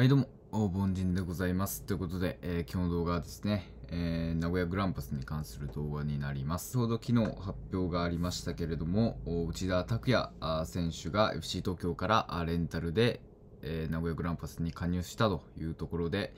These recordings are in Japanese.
はいどうも、凡人でございます。ということで、えー、今日の動画はですね、えー、名古屋グランパスに関する動画になります。ちょうど昨日発表がありましたけれども、内田拓也選手が FC 東京からレンタルで、えー、名古屋グランパスに加入したというところで、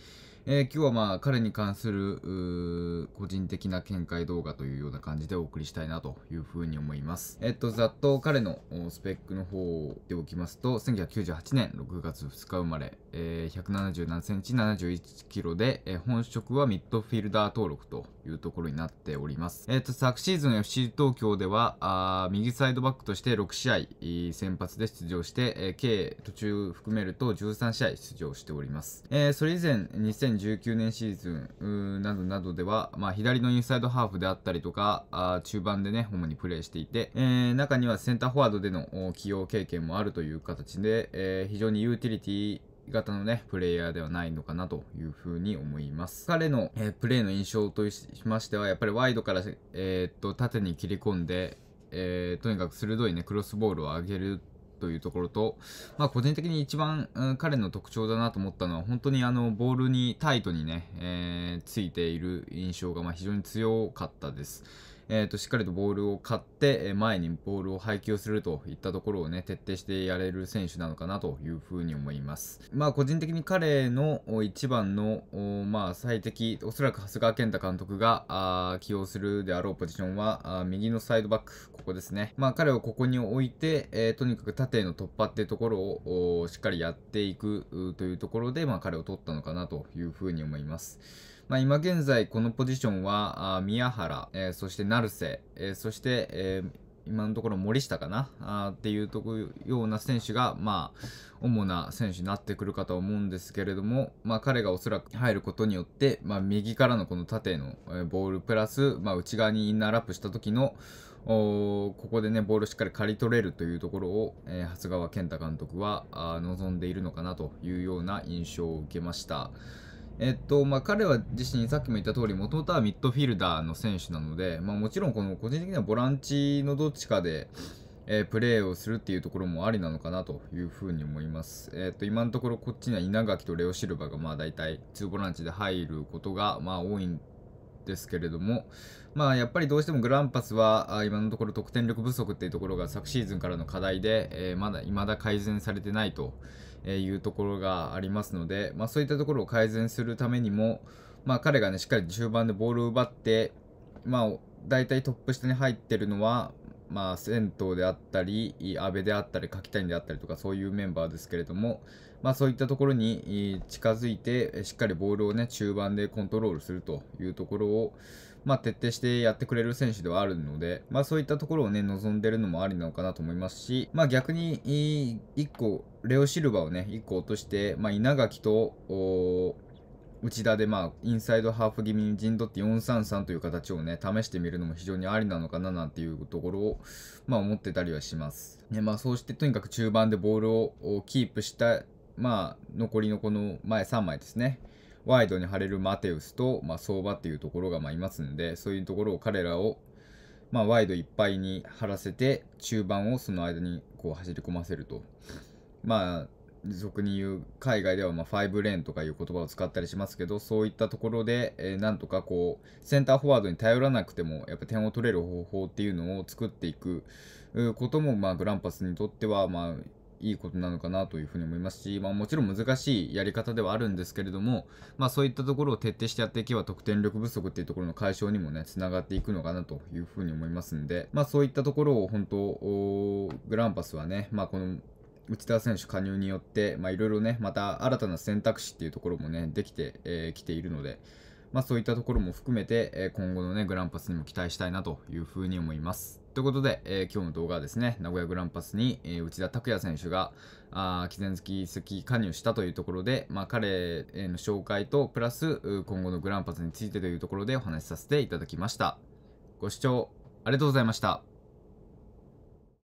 えー、今日はまあ彼に関する個人的な見解動画というような感じでお送りしたいなというふうに思います。えっと、ざっと彼のスペックの方でおきますと、1998年6月2日生まれ、えー、177センチ71キロで、えー、本職はミッドフィルダー登録というところになっております。えっと、昨シーズン FC 東京では、あ右サイドバックとして6試合先発で出場して、えー、計途中含めると13試合出場しております。えー、それ以前、2019年シーズンなどなどでは、まあ、左のインサイドハーフであったりとかあ中盤でね主にプレーしていて、えー、中にはセンターフォワードでの起用経験もあるという形で、えー、非常にユーティリティ型のね、プレイヤーではないのかなというふうに思います。彼の、えー、プレーの印象としましては、やっぱりワイドから、えー、っと、縦に切り込んで、えー、とにかく鋭いね、クロスボールを上げるというところと、まあ、個人的に一番、うん、彼の特徴だなと思ったのは、本当にあのボールにタイトにね、えー、ついている印象がま非常に強かったです。えー、としっかりとボールを買って、前にボールを配球するといったところをね、徹底してやれる選手なのかなというふうに思います。まあ、個人的に彼の一番の、まあ、最適、おそらく長谷川健太監督が起用するであろうポジションは、右のサイドバック、ここですね。まあ、彼をここに置いて、えー、とにかく縦への突破っていうところをしっかりやっていくというところで、まあ、彼を取ったのかなというふうに思います。まあ、今現在このポジションは宮原、えー、そして成瀬、えー、そして、えー今のところ森下かなあっていうとこような選手が、まあ、主な選手になってくるかと思うんですけれども、まあ、彼がおそらく入ることによって、まあ、右からのこの縦のボールプラス、まあ、内側にインナーラップした時のここでねボールをしっかり刈り取れるというところを、えー、長谷川健太監督はあ望んでいるのかなというような印象を受けました。えっとまあ、彼は自身、さっきも言った通り、もともとはミッドフィルダーの選手なので、まあ、もちろんこの個人的にはボランチのどっちかで、えー、プレーをするっていうところもありなのかなというふうに思います。えー、っと今のところこっちには稲垣とレオシルバーがまあ大体2ボランチで入ることがまあ多いですけれども、まあ、やっぱりどうしてもグランパスは今のところ得点力不足っていうところが昨シーズンからの課題で、えー、まだ未だ改善されてないというところがありますので、まあ、そういったところを改善するためにも、まあ、彼が、ね、しっかり中盤でボールを奪って、まあ、大体トップ下に入ってるのは、まあ、銭湯であったり、安倍であったり、柿谷であったりとか、そういうメンバーですけれども、まあ、そういったところに近づいて、しっかりボールをね、中盤でコントロールするというところを、まあ、徹底してやってくれる選手ではあるので、まあ、そういったところをね、望んでるのもありなのかなと思いますし、まあ、逆に、1個、レオ・シルバをね、1個落として、まあ、稲垣と、内田でまあインサイドハーフ気味に陣取って433という形をね試してみるのも非常にありなのかななんていうところをまあ思ってたりはします。でまあ、そうしてとにかく中盤でボールをキープしたまあ残りのこの前3枚ですね。ワイドに張れるマテウスと、まあ、相場っていうところがまあいますんで、そういうところを彼らを、まあ、ワイドいっぱいに張らせて、中盤をその間にこう走り込ませると。まあ俗に言う海外ではまファイブレーンとかいう言葉を使ったりしますけどそういったところで、えー、なんとかこうセンターフォワードに頼らなくてもやっぱ点を取れる方法っていうのを作っていくことも、まあ、グランパスにとっては、まあ、いいことなのかなというふうに思いますし、まあ、もちろん難しいやり方ではあるんですけれども、まあ、そういったところを徹底してやっていけば得点力不足っていうところの解消にもねつながっていくのかなというふうに思いますんで、まあ、そういったところを本当グランパスはね、まあ、この内田選手加入によって、まいろいろね、また新たな選択肢っていうところもね、できてき、えー、ているので、まあ、そういったところも含めて、え今後のね、グランパスにも期待したいなというふうに思います。ということで、えー、今日の動画はですね、名古屋グランパスに、えー、内田拓也選手が、あ毅然付き移加入したというところで、まあ、彼への紹介と、プラス、今後のグランパスについてというところでお話しさせていただきました。ご視聴ありがとうございました。